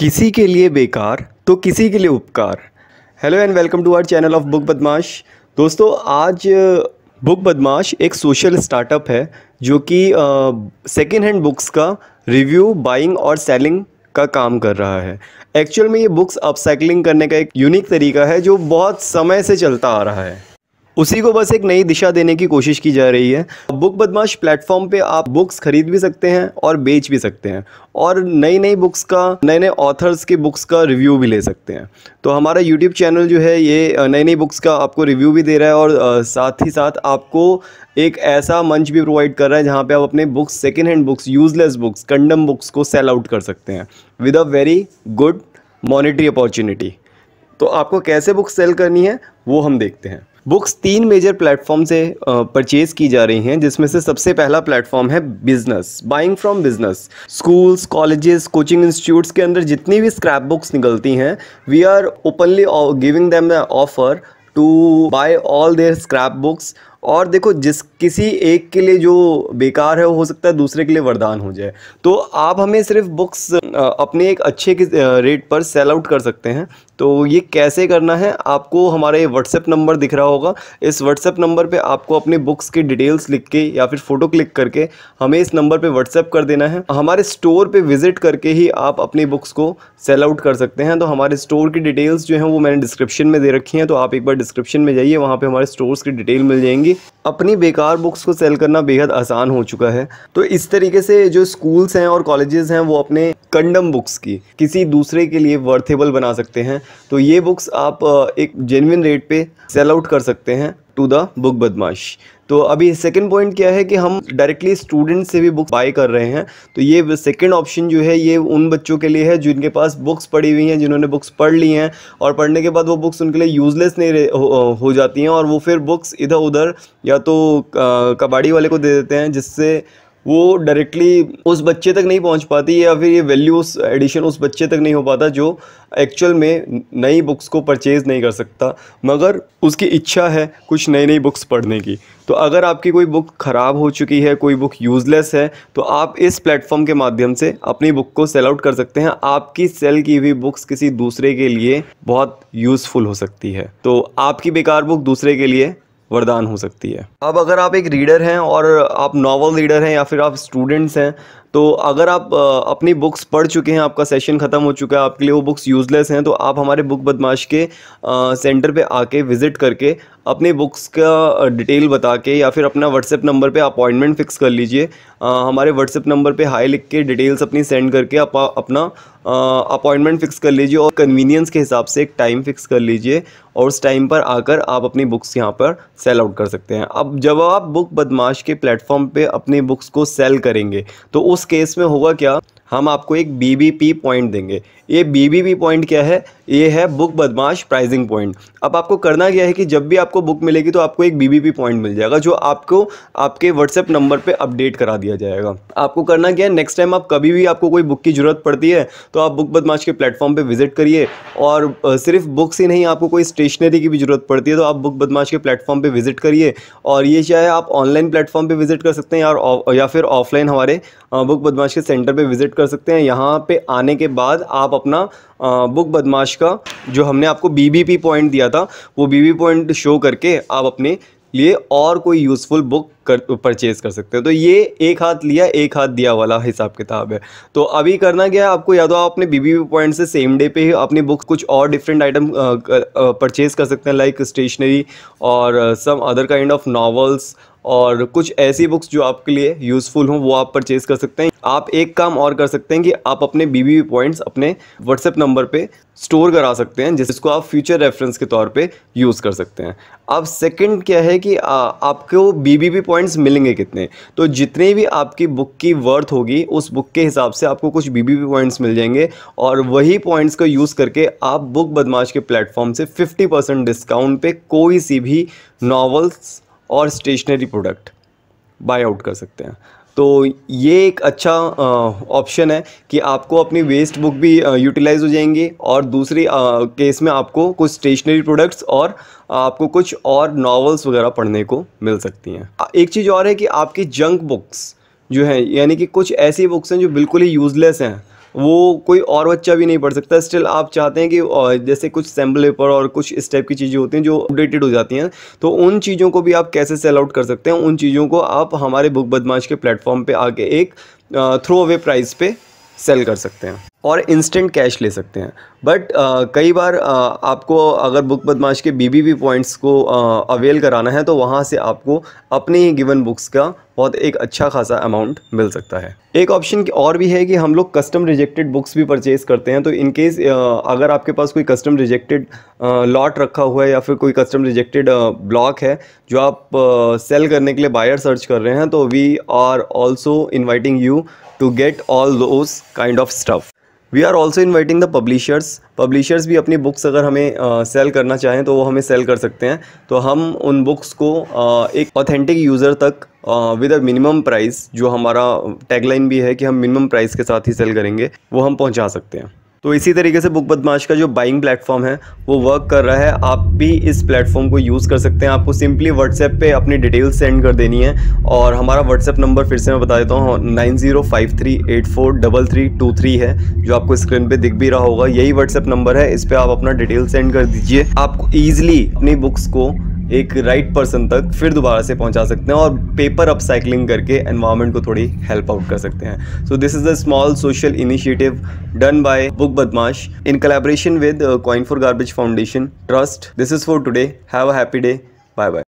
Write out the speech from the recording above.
किसी के लिए बेकार तो किसी के लिए उपकार hello and welcome to our channel of book Badmash दोस्तों आज बुक बदमाश एक सोशल स्टार्टअप है जो कि सेकेंड हैंड बुक्स का रिव्यू बाइंग और सेलिंग का काम कर रहा है एक्चुअल में ये बुक्स अपसाइकिलिंग करने का एक यूनिक तरीका है जो बहुत समय से चलता आ रहा है उसी को बस एक नई दिशा देने की कोशिश की जा रही है बुक बदमाश प्लेटफॉर्म पे आप बुक्स खरीद भी सकते हैं और बेच भी सकते हैं और नई नई बुक्स का नए नए ऑथर्स की बुक्स का रिव्यू भी ले सकते हैं तो हमारा यूट्यूब चैनल जो है ये नई नई बुक्स का आपको रिव्यू भी दे रहा है और साथ ही साथ आपको एक ऐसा मंच भी प्रोवाइड कर रहा है जहाँ पर आप अपने books second hand books useless books condemn books को सेल आउट कर सकते हैं with a very good monetary opportunity तो आपको कैसे बुक्स सेल करनी है वो हम देखते हैं बुक्स तीन मेजर प्लेटफॉर्म से परचेज़ की जा रही हैं जिसमें से सबसे पहला प्लेटफॉर्म है business buying from business schools colleges coaching institutes के अंदर जितनी भी स्क्रैप बुक्स निकलती हैं we are openly giving them the offer to buy all their scrap books और देखो जिस किसी एक के लिए जो बेकार है वो हो सकता है दूसरे के लिए वरदान हो जाए तो आप हमें सिर्फ बुक्स अपने एक अच्छे रेट पर सेल आउट कर सकते हैं तो ये कैसे करना है आपको हमारे व्हाट्सएप नंबर दिख रहा होगा इस व्हाट्सएप नंबर पे आपको अपने बुक्स की डिटेल्स लिख के या फिर फ़ोटो क्लिक करके हमें इस नंबर पे व्हाट्सएप कर देना है हमारे स्टोर पे विज़िट करके ही आप अपनी बुक्स को सेल आउट कर सकते हैं तो हमारे स्टोर की डिटेल्स जो हैं वो मैंने डिस्क्रिप्शन में दे रखी हैं तो आप एक बार डिस्क्रिप्शन में जाइए वहाँ पर हमारे स्टोर्स की डिटेल मिल जाएंगी लिए अपनी बेकार बुक्स को सेल करना बेहद आसान हो चुका है तो इस तरीके से जो स्कूल्स हैं और कॉलेजेस हैं वो अपने कंडम बुक्स की किसी दूसरे के लिए वर्थेबल बना सकते हैं तो ये बुक्स आप एक जेनविन रेट पे सेल आउट कर सकते हैं टू द बुक बदमाश तो अभी सेकंड पॉइंट क्या है कि हम डायरेक्टली स्टूडेंट से भी बुक बाय कर रहे हैं तो ये सेकंड ऑप्शन जो है ये उन बच्चों के लिए है जिनके पास बुक्स पड़ी हुई हैं जिन्होंने बुक्स पढ़ ली हैं और पढ़ने के बाद वो बुक्स उनके लिए यूज़लेस नहीं हो, हो जाती हैं और वो फिर बुक्स इधर उधर या तो कबाड़ी वाले को दे देते हैं जिससे वो डायरेक्टली उस बच्चे तक नहीं पहुंच पाती या फिर ये वैल्यू उस एडिशन उस बच्चे तक नहीं हो पाता जो एक्चुअल में नई बुक्स को परचेज़ नहीं कर सकता मगर उसकी इच्छा है कुछ नई नई बुक्स पढ़ने की तो अगर आपकी कोई बुक ख़राब हो चुकी है कोई बुक यूज़लेस है तो आप इस प्लेटफॉर्म के माध्यम से अपनी बुक को सेल आउट कर सकते हैं आपकी सेल की हुई बुक्स किसी दूसरे के लिए बहुत यूज़फुल हो सकती है तो आपकी बेकार बुक दूसरे के लिए वरदान हो सकती है अब अगर आप एक रीडर हैं और आप नॉवल रीडर हैं या फिर आप स्टूडेंट्स हैं तो अगर आप अपनी बुक्स पढ़ चुके हैं आपका सेशन ख़त्म हो चुका है आपके लिए वो बुक्स यूज़लेस हैं तो आप हमारे बुक बदमाश के सेंटर पे आके विज़िट करके अपने बुक्स का डिटेल बता के या फिर अपना व्हाट्सएप नंबर पे अपॉइंटमेंट फ़िक्स कर लीजिए हमारे व्हाट्सएप नंबर पे हाई लिख के डिटेल्स अपनी सेंड करके आप अपना अपॉइंटमेंट फिक्स कर लीजिए और कन्वीनियंस के हिसाब से एक टाइम फिक्स कर लीजिए और उस टाइम पर आकर आप अपनी बुक्स यहाँ पर सेल आउट कर सकते हैं अब जब आप बुक बदमाश के प्लेटफॉर्म पे अपनी बुक्स को सेल करेंगे तो उस केस में होगा क्या हम आपको एक बीबीपी पॉइंट देंगे ये बीबीपी पॉइंट क्या है ये है बुक बदमाश प्राइजिंग पॉइंट अब आपको करना क्या है कि जब भी आपको बुक मिलेगी तो आपको एक बीबीपी पॉइंट मिल जाएगा जो आपको आपके व्हाट्सएप नंबर पे अपडेट करा दिया जाएगा आपको करना क्या है नेक्स्ट टाइम आप कभी भी आपको कोई बुक की ज़रूरत पड़ती है तो आप बुक बदमाश के प्लेटफॉर्म पर विजिट करिए और सिर्फ बुक्स ही नहीं आपको कोई स्टेशनरी की भी ज़रूरत पड़ती है तो आप बुक बदमाश के प्लेटफॉर्म पर विजिट करिए और ये चाहे आप ऑनलाइन प्लेटफॉर्म पर विजिट कर सकते हैं या फिर ऑफलाइन हमारे बुक बदमाश के सेंटर पर विजिट कर सकते हैं यहाँ पे आने के बाद आप अपना बुक बदमाश का जो हमने आपको बीबीपी पॉइंट दिया था वो बीबी पॉइंट शो करके आप अपने लिए और कोई यूज़फुल बुक कर परचेज़ कर सकते हैं तो ये एक हाथ लिया एक हाथ दिया वाला हिसाब किताब है तो अभी करना क्या है आपको या तो आपने बीबी पॉइंट से सेम डे पे ही अपनी बुक कुछ और डिफरेंट आइटम परचेज़ कर सकते हैं लाइक स्टेशनरी और some other kind of novels और कुछ ऐसी बुक्स जो आपके लिए यूज़फुल हों वो आप परचेज़ कर सकते हैं आप एक काम और कर सकते हैं कि आप अपने बी बी पॉइंट्स अपने व्हाट्सएप नंबर पे स्टोर करा सकते हैं जिसको आप फ्यूचर रेफरेंस के तौर पे यूज़ कर सकते हैं अब सेकंड क्या है कि आ, आपको बी बी पॉइंट पॉइंट्स मिलेंगे कितने तो जितने भी आपकी बुक की वर्थ होगी उस बुक के हिसाब से आपको कुछ बी पॉइंट्स मिल जाएंगे और वही पॉइंट्स को यूज़ करके आप बुक बदमाश के प्लेटफॉर्म से 50% डिस्काउंट पे कोई सी भी नॉवल्स और स्टेशनरी प्रोडक्ट बाय आउट कर सकते हैं तो ये एक अच्छा ऑप्शन है कि आपको अपनी वेस्ट बुक भी यूटिलाइज़ हो जाएंगी और दूसरी केस में आपको कुछ स्टेशनरी प्रोडक्ट्स और आपको कुछ और नावल्स वगैरह पढ़ने को मिल सकती हैं एक चीज़ और है कि आपकी जंक बुक्स जो है यानी कि कुछ ऐसी बुक्स हैं जो बिल्कुल ही यूज़लेस हैं वो कोई और बच्चा भी नहीं पढ़ सकता स्टिल आप चाहते हैं कि जैसे कुछ सैम्पल पेपर और कुछ इस टाइप की चीज़ें होती हैं जो अपडेटेड हो जाती हैं तो उन चीज़ों को भी आप कैसे सेल आउट कर सकते हैं उन चीज़ों को आप हमारे बुक बदमाश के प्लेटफॉर्म पर आके एक थ्रो अवे प्राइस पर सेल कर सकते हैं और इंस्टेंट कैश ले सकते हैं बट uh, कई बार uh, आपको अगर बुक बदमाश के बी बी पॉइंट्स को अवेल uh, कराना है तो वहाँ से आपको अपने ही गिवन बुक्स का बहुत एक अच्छा खासा अमाउंट मिल सकता है एक ऑप्शन और भी है कि हम लोग कस्टम रिजेक्टेड बुक्स भी परचेज़ करते हैं तो इन केस uh, अगर आपके पास कोई कस्टम रिजेक्टेड लॉट रखा हुआ है या फिर कोई कस्टम रिजेक्टेड ब्लॉक है जो आप सेल करने के लिए बायर सर्च कर रहे हैं तो we are also inviting you to get all those kind of stuff we are also inviting the publishers publishers भी अपनी बुक्स अगर हमें सेल uh, करना चाहें तो वो हमें सेल कर सकते हैं तो हम उन बुक्स को uh, एक ऑथेंटिक यूज़र तक विद अ मिनिमम प्राइस जो हमारा टैगलाइन भी है कि हम मिनिमम प्राइस के साथ ही सेल करेंगे वो हम पहुंचा सकते हैं तो इसी तरीके से बुक बदमाश का जो बाइंग प्लेटफॉर्म है वो वर्क कर रहा है आप भी इस प्लेटफॉर्म को यूज़ कर सकते हैं आपको सिंपली व्हाट्सएप पे अपनी डिटेल्स सेंड कर देनी है और हमारा व्हाट्सएप नंबर फिर से मैं बता देता हूँ nine zero five three eight four double three two three है जो आपको स्क्रीन पर दिख भी रहा होगा यही व्हाट्सएप नंबर है इस पर आप अपना डिटेल सेंड कर दीजिए आप ईजिली अपनी बुक्स को एक राइट पर्सन तक फिर दोबारा से पहुंचा सकते हैं और पेपर अपसाइकलिंग करके एनवायरमेंट को थोड़ी हेल्प आउट कर सकते हैं so this is a small social initiative done by book Badmash in collaboration with coin for garbage foundation trust this is for today have a happy day bye bye